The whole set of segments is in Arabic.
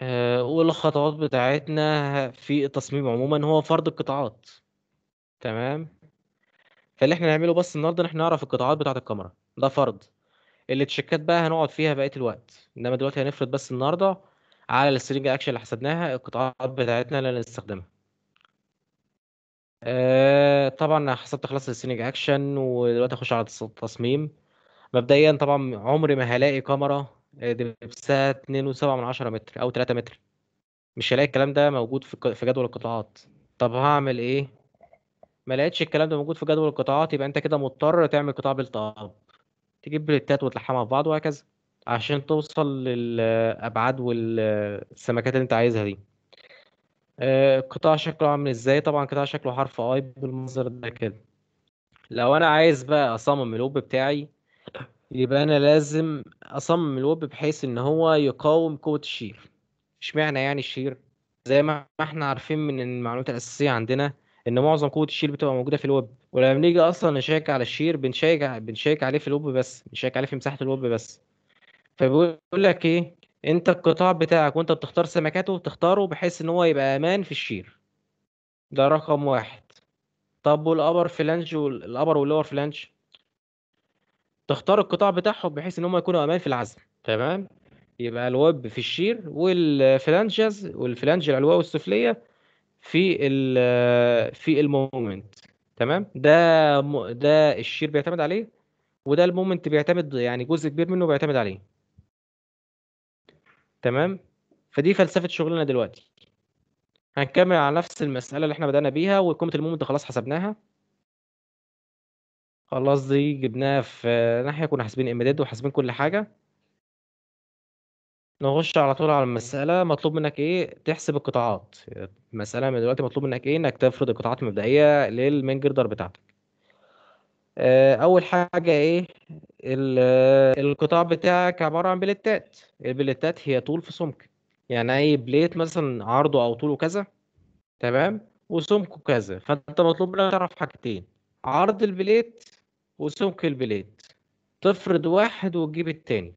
أول آه، والخطوات بتاعتنا في التصميم عمومًا هو فرض القطاعات، تمام؟ فاللي إحنا نعمله بس النهارده إن إحنا نعرف القطاعات بتاعة الكاميرا، ده فرض. التشيكات بقى هنقعد فيها بقية الوقت، إنما دلوقتي هنفرض بس النهارده على السترينج اكشن اللي حسبناها القطاعات بتاعتنا اللي هنستخدمها. أه طبعًا حسبت خلاص السترينج اكشن ودلوقتي اخش على التصميم. مبدئيًا طبعًا عمري ما هلاقي كاميرا آه، دبسها 2.7 من عشرة متر او 3 متر مش هلاقي الكلام ده موجود في في جدول القطاعات طب هعمل ايه ما لقيتش الكلام ده موجود في جدول القطاعات يبقى انت كده مضطر تعمل قطاع بلت اب تجيب بلتات وتلحمها في بعض وهكذا عشان توصل للابعاد والسمكات اللي انت عايزها دي القطاع آه، شكله عامل ازاي طبعا قطاع شكله حرف اي بالمنظر ده كده لو انا عايز بقى اصمم اللوب بتاعي يبقى انا لازم اصمم الويب بحيث ان هو يقاوم قوه الشير اشمعنى يعني الشير زي ما احنا عارفين من المعلومات الاساسيه عندنا ان معظم قوه الشير بتبقى موجوده في الويب ولما بنيجي اصلا نشيك على الشير بنشيك بنشيك عليه في الويب بس بنشيك عليه في مساحه الويب بس فبيقول لك ايه انت القطاع بتاعك وانت بتختار سمكاته تختاره بحيث ان هو يبقى امان في الشير ده رقم واحد طب والابر فلانج والابر واللور فلانج تختار القطاع بتاعهم بحيث إن هم يكونوا أمان في العزم تمام؟ يبقى الوب في الشير والفلانجز والفلانج العلوية والسفلية في ال آه، في المومنت تمام؟ ده ده الشير بيعتمد عليه وده المومنت بيعتمد يعني جزء كبير منه بيعتمد عليه تمام؟ فدي فلسفة شغلنا دلوقتي هنكمل على نفس المسألة اللي احنا بدأنا بيها وقيمة المومنت خلاص حسبناها خلاص دي جبناها في ناحية كنا حاسبين إمداد وحاسبين كل حاجة نخش على طول على المسألة مطلوب منك إيه تحسب القطاعات المسألة من دلوقتي مطلوب منك إيه إنك تفرض القطاعات المبدئية للمين جردر بتاعتك آه، أول حاجة إيه القطاع بتاعك عبارة عن بليتات البليتات هي طول في سمك يعني أي بليت مثلا عرضه أو طوله كذا تمام وسمكه كذا فأنت مطلوب منك تعرف حاجتين عرض البليت وسمك البليد تفرض واحد وتجيب التاني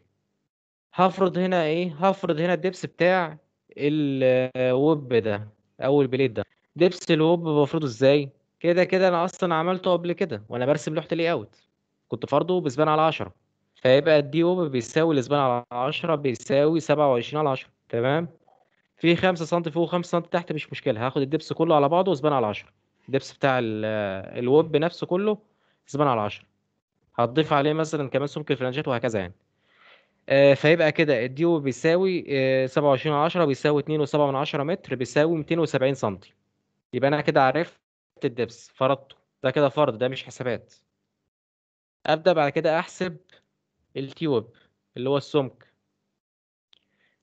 هفرض هنا ايه هفرض هنا الدبس بتاع الوب آه، ده او البليد ده دبس الوب بفرضه ازاي كده كده انا اصلا عملته قبل كده وانا برسم لوحه الاي اوت كنت فرضه بسبان على 10 فيبقى الدي وب بيساوي الاسبان على 10 بيساوي 27 على 10 تمام في 5 سم فوق 5 سم تحت مش مشكله هاخد الدبس كله على بعضه واسبان على 10 الدبس بتاع آه، الوب نفسه كله كسبان على 10 هتضيف عليه مثلا كمان سمك الفرنشات وهكذا يعني آه فيبقى كده الديو بيساوي آه 27 على 10 بيساوي 2.7 متر بيساوي 270 سم يبقى انا كده عرفت الدبس فرضته ده كده فرض ده مش حسابات ابدا بعد كده احسب التيوب اللي هو السمك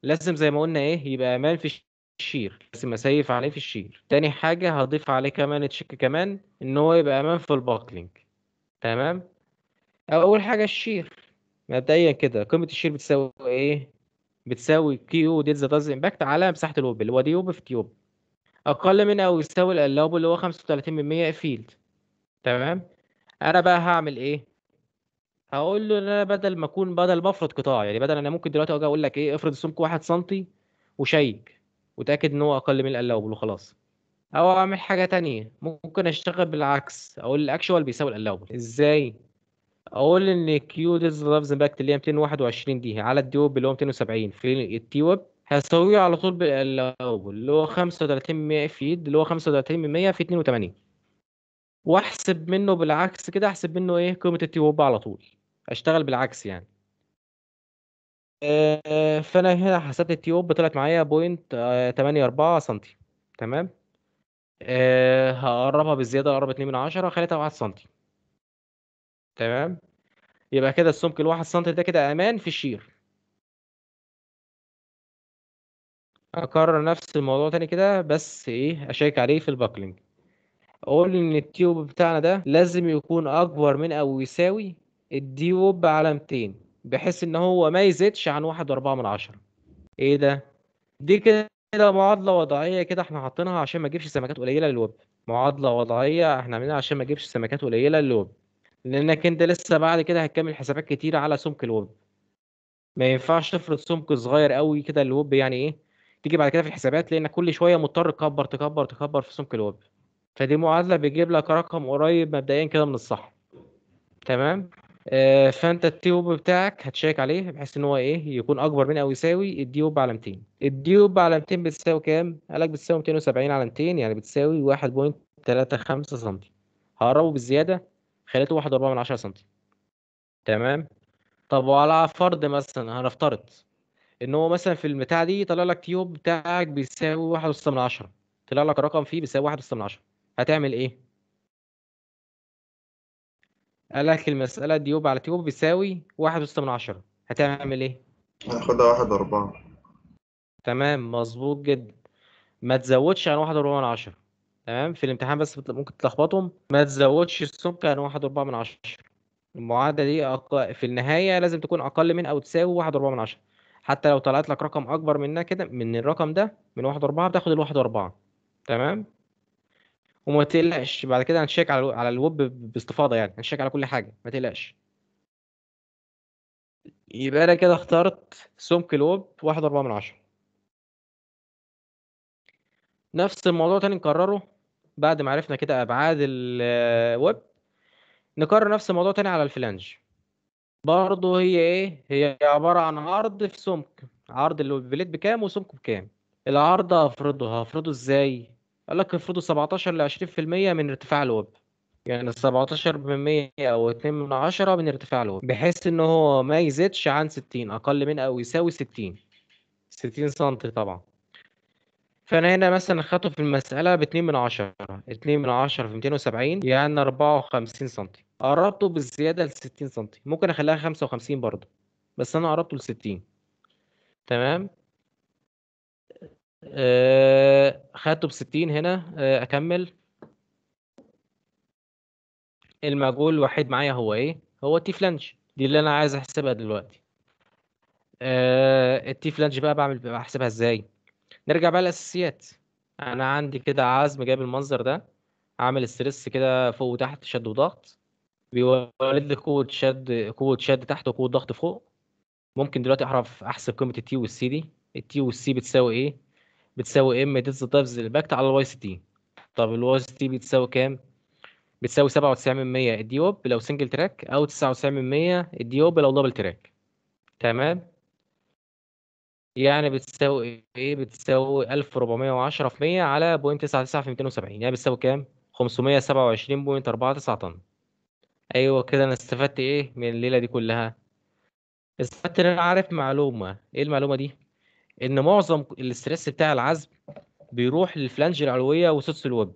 لازم زي ما قلنا ايه يبقى امان في الشير لازم اسيف عليه في الشير تاني حاجه هضيف عليه كمان تشيك كمان ان هو يبقى امان في الباكلينج تمام اول حاجه الشير مبدئيا كده قيمه الشير بتساوي ايه بتساوي كيو ديت ذا داز امباكت على مساحه الوب اللي هو دي وب في تيوب اقل من او يساوي الوب اللي هو 35% فيلد تمام انا بقى هعمل ايه هقول له ان انا بدل ما اكون بدل ما افرض قطاع يعني بدل انا ممكن دلوقتي اجي اقول لك ايه افرض السمك 1 سم وشيك وتاكد ان هو اقل من الالاوبل وخلاص او اعمل حاجه تانية ممكن اشتغل بالعكس اقول الاكشوال بيساوي الالاوبل ازاي اقول ان كيو ديز لافز امباكت اللي هي 221 دي على الدي ويب اللي هو 270 في التي ويب هسويه على طول بالالاوبل اللي هو 35 فيد اللي هو 35 100 في 82 واحسب منه بالعكس كده احسب منه ايه قيمه التي ويب على طول اشتغل بالعكس يعني آه، فانا هنا حسبت التيوب طلعت معايا بوينت 8.4 4 سم تمام آه هقربها بالزياده بزيادة أقرّب 2/10 خلّيتها 1 سنتي. تمام، يبقى كده السُمك ال1 سنتي ده كده أمان في الشير. أكرّر نفس الموضوع تاني كده بس إيه، أشيّك عليه في الباكلينج. أقول إن التيوب بتاعنا ده لازم يكون أكبر من أو يساوي الديوب على 200 بحيث إن هو ما يزيدش عن 1.4. إيه ده، دي كده كده معادلة وضعية كده إحنا حاطينها عشان ما نجيبش سمكات قليلة للوب، معادلة وضعية إحنا عاملينها عشان ما نجيبش سمكات قليلة للوب، لإنك أنت لسه بعد كده هتكمل حسابات كتير على سمك الوب، ما ينفعش تفرض سمك صغير أوي كده للوب يعني إيه، تيجي بعد كده في الحسابات لإنك كل شوية مضطر تكبر، تكبر، تكبر في سمك الوب، فدي معادلة بتجيب لك رقم قريب مبدئيًا كده من الصح، تمام؟ آه، فانت التيوب بتاعك هتشيك عليه بحيث ان هو ايه يكون اكبر من او يساوي الديوب على 200 الديوب على 200 بتساوي كام قال لك بتساوي 270 على 200 يعني بتساوي 1.35 سم هقربه بالزياده خليته 1.4 سم تمام طب وعلى فرض مثلا هنفترض ان هو مثلا في المتاع دي طلع لك تيوب بتاعك بيساوي 1.6 طلع لك رقم فيه بيساوي 1.6 هتعمل ايه قال لك المسألة ديوب على تيوب بيساوي واحد وستة من عشرة هتعمل ايه؟ هاخدها واحد أربعة تمام مظبوط جدا ما تزودش عن واحد وأربعة من عشرة تمام في الامتحان بس ممكن تلخبطهم ما تزودش السمك عن واحد وأربعة من عشرة المعادلة دي أق... في النهاية لازم تكون أقل من أو تساوي واحد وأربعة من عشرة حتى لو طلعت لك رقم أكبر منها كده من الرقم ده من واحد وأربعة بتاخد الواحد وأربعة تمام وما تقلقش بعد كده هنشيك على على الويب باستفاضه يعني هنشيك على كل حاجه ما تقلقش يبقى انا كده اخترت سمك الويب واحد أربعة من عشرة نفس الموضوع تاني نكرره بعد ما عرفنا كده ابعاد الويب نكرر نفس الموضوع تاني على الفلانج برضه هي ايه هي عباره عن عرض في سمك عرض بليت بكام وسمكه بكام العرض هفرضه هفرضه ازاي قال لك افرضوا 17 ل 20% من ارتفاع الوب يعني 17% من او 2 من 10 من ارتفاع الوب بحيث ان هو ما يزيدش عن 60 اقل من او يساوي 60 60 سم طبعا فانا هنا مثلا خدته في المساله ب 2 من 10 2 من 10 في 270 يعني 54 سم قربته بالزياده ل 60 سم ممكن اخليها 55 برضه بس انا قربته ل 60 تمام آه، خدته ب 60 هنا آه، اكمل المجهول الوحيد معايا هو ايه هو تي فلانج دي اللي انا عايز احسبها دلوقتي آه التي فلانج بقى بعمل بحسبها ازاي نرجع بقى للاساسيات انا عندي كده عزم جايب المنظر ده عامل ستريس كده فوق وتحت شد وضغط بيولد لي قوه شد قوه شد تحت وقوه ضغط فوق ممكن دلوقتي اعرف احسب قيمه التي والسي دي التي والسي بتساوي ايه بتساوي ام ديلتا تايمز الباكت على الواي سي تي طب الواي سي تي بتساوي كام؟ بتساوي 97% الديوب لو سنجل تراك او 99% الديوب لو دبل تراك تمام يعني بتساوي ايه بتساوي 1410 في 100 على 0.99 في 270 يعني بتساوي كام 527.49 طن ايوه كده انا استفدت ايه من الليله دي كلها استفدت ان انا عارف معلومه ايه المعلومه دي ان معظم الاستريس بتاع العزم بيروح للفلانج العلويه وسدس الوب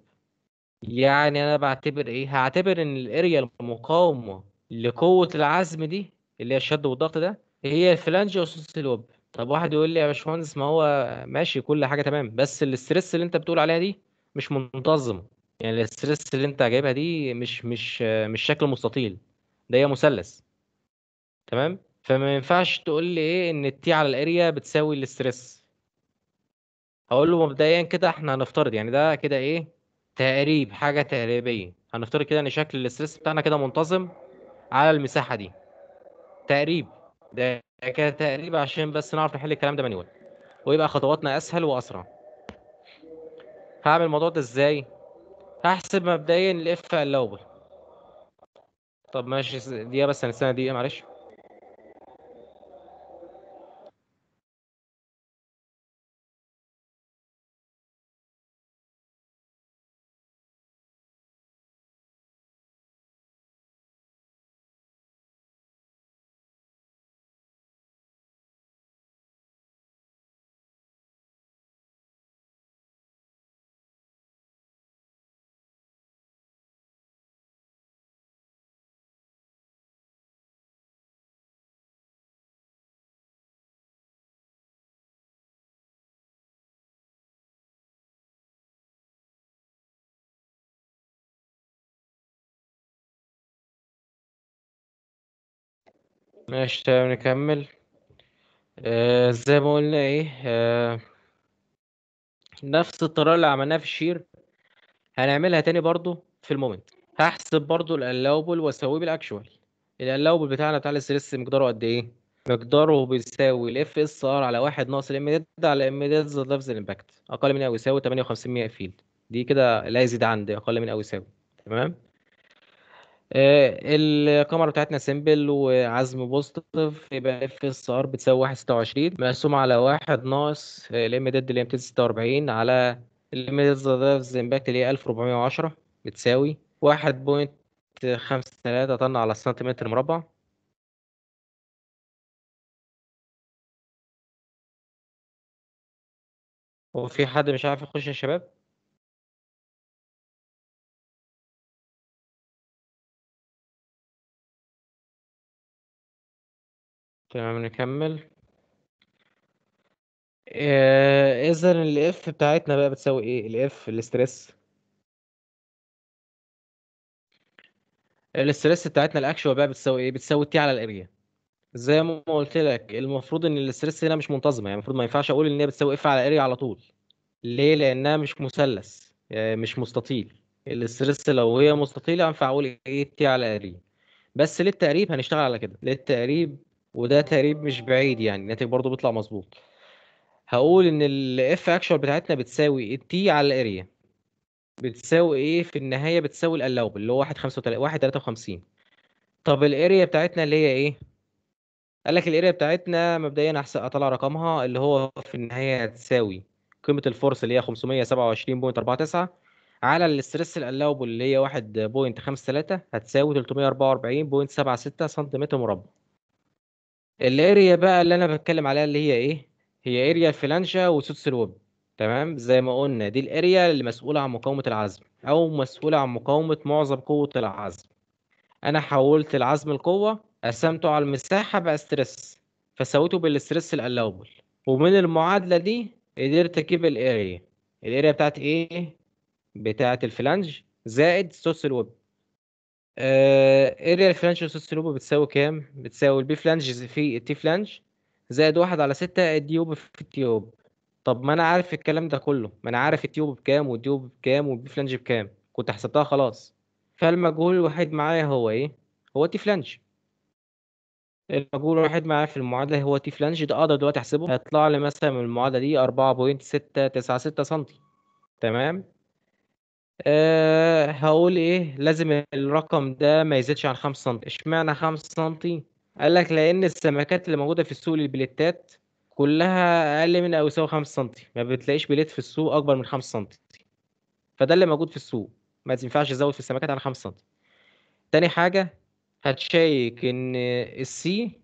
يعني انا بعتبر ايه هعتبر ان الاريا المقاومه لقوه العزم دي اللي هي الشد والضغط ده هي الفلانج وسدس الوب طب واحد يقول لي يا باشمهندس ما هو ماشي كل حاجه تمام بس الاستريس اللي انت بتقول عليها دي مش منتظم يعني الاستريس اللي انت جايبها دي مش مش مش شكل مستطيل ده هي مثلث تمام فما ينفعش تقول لي ايه ان التي على الاريا بتساوي الاستريس هقول له مبدئيا كده احنا هنفترض يعني ده كده ايه تقريب حاجه تقريبيه هنفترض كده ان شكل الاستريس بتاعنا كده منتظم على المساحه دي تقريب ده كده تقريب عشان بس نعرف نحل الكلام ده مانيوال ويبقى خطواتنا اسهل واسرع هعمل الموضوع ده ازاي هحسب مبدئيا الاف الاول طب ماشي دقيقه بس انا دقيقه معلش ماشي تمام طيب نكمل آه زي ما قلنا ايه آه نفس الطريقة اللي عملناها في الشير هنعملها تاني برضو في المومنت هحسب برضو الالاوبل واساويه بالاكشوال الالاوبل بتاعنا بتاع الاستريس مقداره قد ايه مقداره بيساوي الاف اس ار على واحد ناقص الام ديد على ام ديد زائد لفظ الامباكت اقل من او يساوي 58 فيلد دي كده لا يزيد عندي اقل من او يساوي تمام آه، الكاميرا بتاعتنا سيمبل وعزم بوزيتيف يبقى اف اس ار بتساوي 126 مقسوم على 1 ناقص الام آه، ديد اللي هي 246 على الام ديد ضرب امباكت اللي هي 1410 بتساوي 1.53 طن على سنتيمتر مربع وفي حد مش عارف يخش يا شباب تمام نكمل إذا آه، الإف بتاعتنا بقى بتساوي إيه؟ الإف الاسترس الاسترس بتاعتنا الأكشوال بقى بتساوي إيه؟ بتساوي تي على الأريا زي ما قلت لك المفروض إن الاسترس هنا مش منتظمة يعني المفروض ما ينفعش أقول إن هي بتساوي إف على أريا على طول ليه؟ لأنها مش مثلث يعني مش مستطيل الاسترس لو هي مستطيلة ينفع أقول إيه تي على أريا بس للتقريب هنشتغل على كده للتقريب وده تقريب مش بعيد يعني الناتج برضو بيطلع مظبوط هقول ان الاف اكشوال بتاعتنا بتساوي التي على الاريا بتساوي ايه في النهايه بتساوي الالاوبل اللي هو 1 وخمسين طب الاريا بتاعتنا اللي هي ايه قال لك الاريا بتاعتنا مبدئيا احسب اطلع رقمها اللي هو في النهايه هتساوي قيمه الفورس اللي هي 527.49 على الاسترس الالاوبل اللي هي 1.53 هتساوي 344.76 سنتيمتر مربع الاريا بقى اللي انا بتكلم عليها اللي هي ايه هي اريا الفلانشا وسوتس الوب تمام زي ما قلنا دي الاريا اللي مسؤوله عن مقاومه العزم او مسؤوله عن مقاومه معظم قوه العزم انا حولت العزم لقوه قسمته على المساحه بقى ستريس فسويته بالستريس الالاوبل ومن المعادله دي قدرت اجيب الاريا الاريا بتاعت ايه بتاعت الفلانج زائد سوس الويب اريال آه، فلانج اسوس لوبو بتساوي كام بتساوي البي فلانج في التي فلانج زائد واحد على ستة الديوب في التيوب طب ما انا عارف الكلام ده كله ما انا عارف التيوب بكام والديوب بكام والبي فلانج بكام كنت حسبتها خلاص فالمجهول الوحيد معايا هو ايه هو تي فلانج المجهول الوحيد معايا في المعادله هو تي فلانج ده اقدر دلوقتي احسبه هيطلع لي مثلا من المعادله دي أربعة بوينت ستة تسعة ستة سنتي تمام أه هقول إيه، لازم الرقم ده ما يزيدش عن 5 سم إشمعنى 5 سم قال لك لإن السمكات اللي موجودة في السوق للبليتات كلّها أقل من أو يساوي 5 سم ما بتلاقيش بليت في السوق أكبر من 5 سم فده اللي موجود في السوق، ما ينفعش تزوّد في السمكات عن 5 سم تاني حاجة، هتشيّك إن السي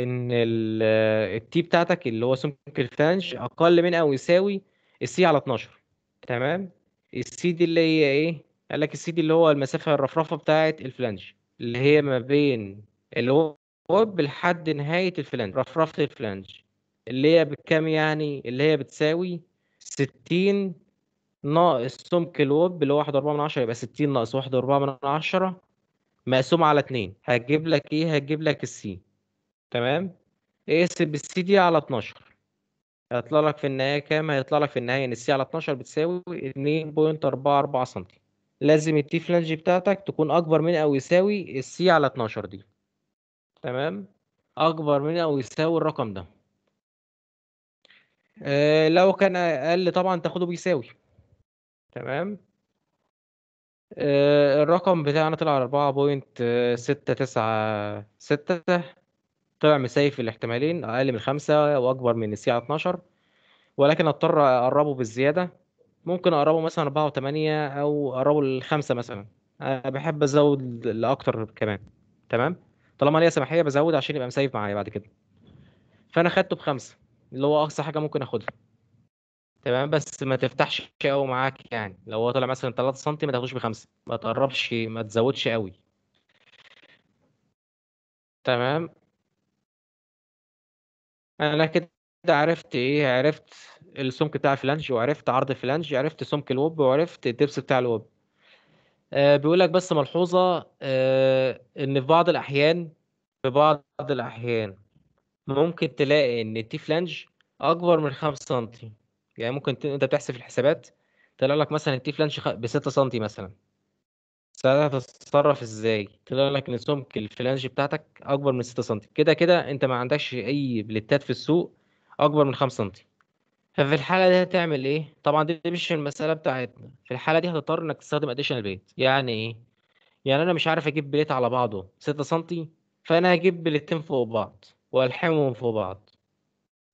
إن آه، التي بتاعتك اللي هو سمك الفانج أقل من أو يساوي السي على 12 تمام؟ السي دي اللي هي ايه قال لك السي دي اللي هو المسافه الرفرفه بتاعه الفلانج اللي هي ما بين الوب لحد نهايه الفلانج رفرفه الفلانج اللي هي بكام يعني اللي هي بتساوي 60 ناقص سمك الوب اللي هو 1.4 من 10 يبقى 60 ناقص 1.4 من 10 مقسوم على 2 هتجيب لك ايه هتجيب لك السي تمام اقسم السي دي على 12 هيطلع لك في النهايه كام هيطلع لك في النهايه ان السي على 12 بتساوي 2.44 سم لازم التي فلانج بتاعتك تكون اكبر من او يساوي السي على 12 دي تمام اكبر من او يساوي الرقم ده آه لو كان اقل طبعا تاخده بيساوي تمام آه الرقم بتاعنا طلع 4.696 طلع مسيف في الاحتمالين أقل من خمسة وأكبر من السي 12 ولكن اضطر أقربه بالزيادة ممكن أقربه مثلا اربعة وثمانية أو أقربه لخمسة مثلا أنا بحب أزود لأكتر كمان تمام طالما ليا سماحية بزود عشان يبقى مسيف معايا بعد كده فأنا خدته بخمسة اللي هو أقصى حاجة ممكن آخدها تمام بس ما تفتحش قوي معاك يعني لو هو طلع مثلا 3 سم ما تاخدوش بخمسة ما تقربش ما تزودش قوي تمام أنا كده عرفت إيه، عرفت السمك بتاع الفلانج، وعرفت عرض الفلانج، عرفت سمك الوب، وعرفت الدبس بتاع الوب. آه، بيقول لك بس ملحوظة آه، إن في بعض الأحيان في بعض الأحيان ممكن تلاقي ان التي فلانج أكبر من 5 سم يعني ممكن أنت بتحسب في الحسابات، طلع لك مثلا التي فلانج ب6 سم مثلًا. ساعتها هتتصرّف إزاي؟ طلع لك إن سُمك الفلانجي بتاعتك أكبر من 6 سنتي، كده، كده أنت ما عندكش أي بليتات في السوق أكبر من 5 سنتي، ففي الحالة دي هتعمل إيه؟ طبعًا دي مش المسألة بتاعتنا، في الحالة دي هتضطر إنك تستخدم اديشنال بليت، يعني إيه؟ يعني أنا مش عارف أجيب بليت على بعضه 6 سنتي، فأنا هجيب بليتين فوق بعض وألحمهم فوق بعض،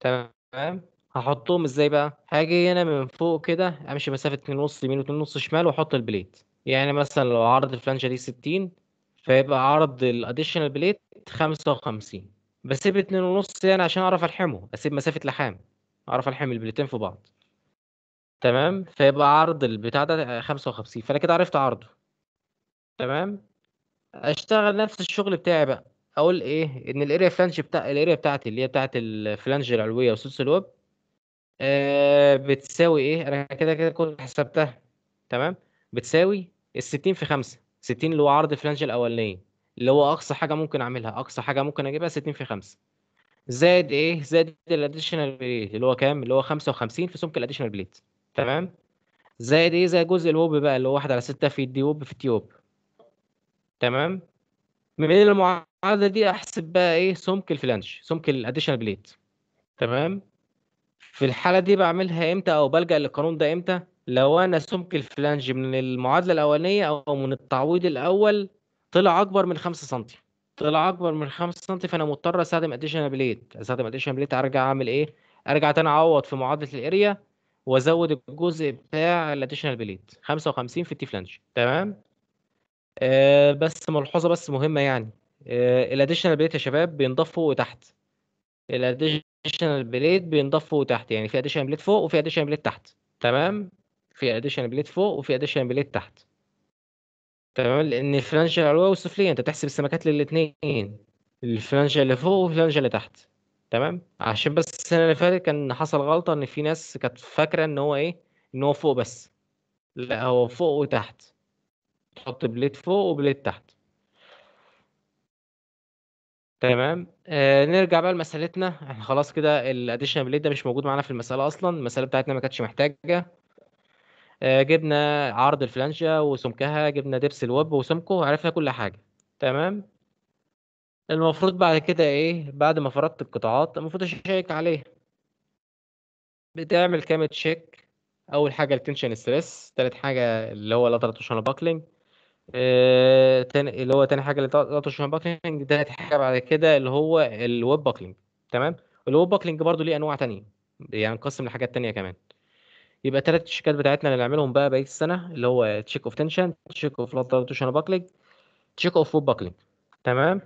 تمام، هحطهم إزاي بقى؟ هاجي هنا من فوق كده أمشي مسافة 2.5 يمين و2.5 شمال وأحط البليت. يعني مثلا لو عرض الفلانشة دي 60 فيبقى عرض الاديشنال بليت 55 بسيب اتنين ونص يعني عشان اعرف الحمه اسيب مسافة لحام اعرف الحم البليتين في بعض تمام فيبقى عرض البتاع ده 55 فانا كده عرفت عرضه تمام اشتغل نفس الشغل بتاعي بقى اقول ايه ان الاريا فلانش بتاع الاريا بتاعتي اللي هي بتاعت الفلانج العلويه وسدس الويب آه بتساوي ايه انا كده كده كنت حسبتها تمام بتساوي ال 60 في 5 60 اللي هو عرض فلانج الاولاني اللي هو اقصى حاجه ممكن اعملها اقصى حاجه ممكن اجيبها 60 في 5 زائد ايه زائد الاديشنال بليت اللي هو كام اللي هو 55 في سمك الاديشنال بليت تمام زائد ايه زائد جزء الوب بقى اللي هو 1 على 6 في الدي وب في التيوب تمام من المعادله دي احسب بقى ايه سمك الفلانج سمك الاديشنال بليت تمام في الحاله دي بعملها امتى او بلجا للقانون ده امتى لو انا سمك الفلانج من المعادله الاولانيه او من التعويض الاول طلع اكبر من 5 سم طلع اكبر من 5 سم فانا مضطر استخدم اديشنال بليت استخدم اديشنال بليت ارجع اعمل ايه ارجع تاني اعوض في معادله الاريا وازود الجزء بتاع الاديشنال بليت 55 في التي فلانج تمام آه بس ملحوظه بس مهمه يعني آه الاديشنال بليت يا شباب بينضاف فوق وتحت الاديشنال بليت بينضاف فوق وتحت يعني في اديشنال بليت فوق وفي اديشنال بليت تحت تمام في اديشن بليت فوق وفي اديشن بليت تحت تمام لان الفلانجه العلويه والسفليه انت بتحسب السمكات للاثنين الفلانجه اللي فوق والفلانجه اللي تحت تمام عشان بس السنه اللي فاتت كان حصل غلطه ان في ناس كانت فاكره ان هو ايه ان هو فوق بس لا هو فوق وتحت تحط بليت فوق وبليت تحت تمام آه نرجع بقى لمسالتنا احنا خلاص كده الاديشنال بليت ده مش موجود معانا في المساله اصلا المساله بتاعتنا ما كانتش محتاجه آه، جبنا عرض الفلانجة وسمكها جبنا دبس الوب وسمكه عرفنا كل حاجة تمام المفروض بعد كده ايه بعد ما فردت القطاعات المفروض اشيك عليها بتعمل كام تشيك اول حاجه التنشن ستريس تالت حاجه اللي هو لاترال باكلينج آه، تاني اللي هو تاني حاجه اللاترال باكلينج تالت حاجه بعد كده اللي هو الويب باكلينج تمام الويب باكلينج برضو ليه انواع تانية يعني انقسم لحاجات تانية كمان يبقى تلات تشيكات بتاعتنا اللي هنعملهم بقى بقيه السنه اللي هو تشيك اوف تنشن تشيك اوف لاترال روتيشن باكلينج تشيك اوف فوت باكلينج تمام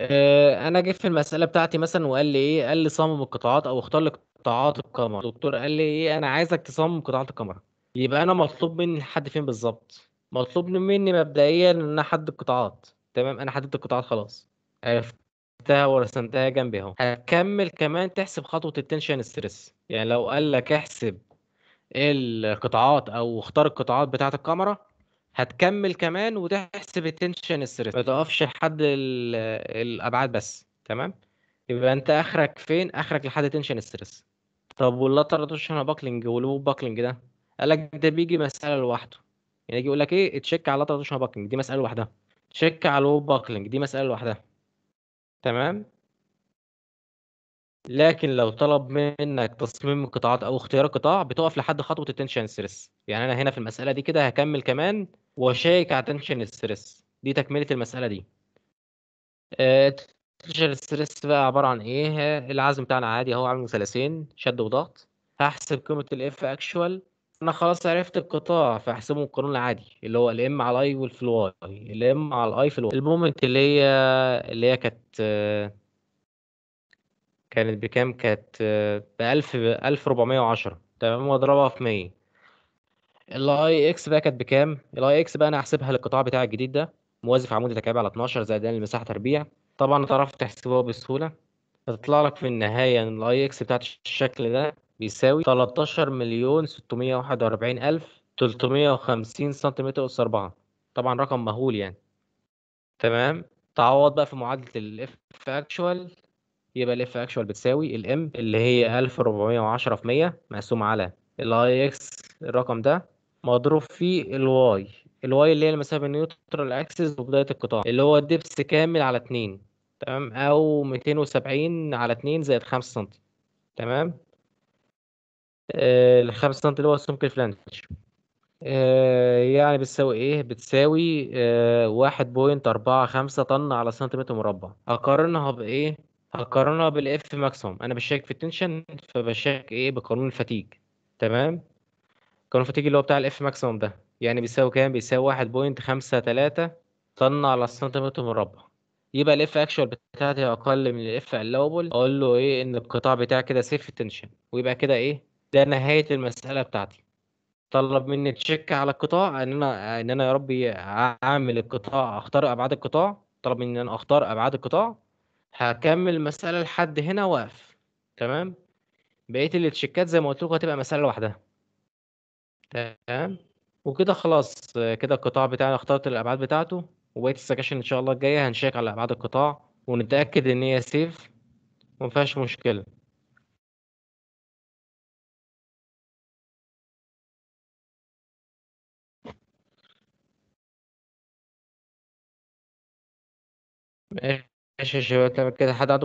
آه، انا جيت في المساله بتاعتي مثلا وقال لي ايه قال لي صمم القطاعات او اختار لي قطاعات الكاميرا الدكتور قال لي ايه انا عايزك تصمم قطاعات الكاميرا يبقى انا مطلوب مني لحد فين بالظبط مطلوب مني مبدئيا ان انا احدد القطاعات تمام انا حددت القطاعات خلاص عرفت جبتها ورسمتها جنبي اهو هتكمل كمان تحسب خطوه التنشن ستريس يعني لو قال لك احسب القطاعات او اختار القطاعات بتاعه الكاميرا هتكمل كمان وتحسب التنشن ستريس ما تقفش لحد الابعاد بس تمام يبقى انت اخرك فين اخرك لحد التنشن ستريس طب واللاتر توشن باكلنج واللوب باكلنج ده قال لك ده بيجي مساله لوحده يعني يجي يقول لك ايه تشيك على اللاتر توشن باكلنج دي مساله لوحدها تشيك على الوب باكلنج دي مساله لوحدها تمام لكن لو طلب منك تصميم قطاعات او اختيار قطاع بتقف لحد خطوه التنشن ستريس يعني انا هنا في المساله دي كده هكمل كمان وشايك على تنشن ستريس دي تكمله المساله دي التنشن آه، ستريس بقى عباره عن ايه العزم بتاعنا عادي اهو عامل مثلثين شد وضغط هحسب قيمه الاف اكشوال أنا خلاص عرفت القطاع، فاحسبه القانون العادي، اللي هو الام على الاي في الواي الام على الاي في الواي المومنت اللي هي اللي هي كانت كانت بكام؟ كانت ب1000 ب1410 تمام، وأضربها في 100. اكس بقى كانت بكام؟ الاي اكس بقى أنا احسبها للقطاع بتاعي الجديد ده، موازي في عمود التكعيب على 12 زائد المساحة تربيع. طبعًا تعرف تحسبوها بسهولة، هتطلع لك في النهاية إن اكس بتاعت الشكل ده بيساوي 13 مليون 641 ألف 350 سنتيمتر أس 4 طبعا رقم مهول يعني تمام تعوض بقى في معادلة الاف اكشوال يبقى الاف اكشوال بتساوي الام اللي هي 1410 في 100 مقسوم على الاي اكس الرقم ده مضروب في الواي الواي اللي هي المسافة بين نيوترال اكسس وبداية القطاع اللي هو الدبس كامل على 2 تمام او 270 على 2 زائد 5 سم تمام آه، الخمس سنت اللي هو سمك الفلانش آه، يعني بتساوي ايه بتساوي آه، واحد بوينت أربعة خمسة طن على سنتيمتر مربع اقارنها بايه هقارنها بالاف ماكسيموم انا بشيك في التنشن فبشيك ايه بقانون الفتيج تمام قانون الفتيج اللي هو بتاع الاف ماكسيموم ده يعني بيساوي كام بيساوي واحد بوينت خمسة تلاتة طن على سنتيمتر مربع يبقى الاف اكشوال بتاعتي اقل من الاف الاوبل اقول له ايه ان القطاع بتاعي كده سيف في التنشن ويبقى كده ايه ده نهايه المساله بتاعتي طلب مني تشيك على القطاع ان انا ان انا يا ربي اعمل القطاع اختار ابعاد القطاع طلب مني ان انا اختار ابعاد القطاع هكمل المساله لحد هنا واقف تمام بقيه التشيكات زي ما قلت لكم هتبقى مساله لوحدها تمام وكده خلاص كده القطاع بتاعنا اخترت الابعاد بتاعته وبقيه السكاشن ان شاء الله الجايه هنشيك على ابعاد القطاع ونتاكد ان هي سيف ومفيهاش مشكله ماشي يا شباب تمام كده حد عنده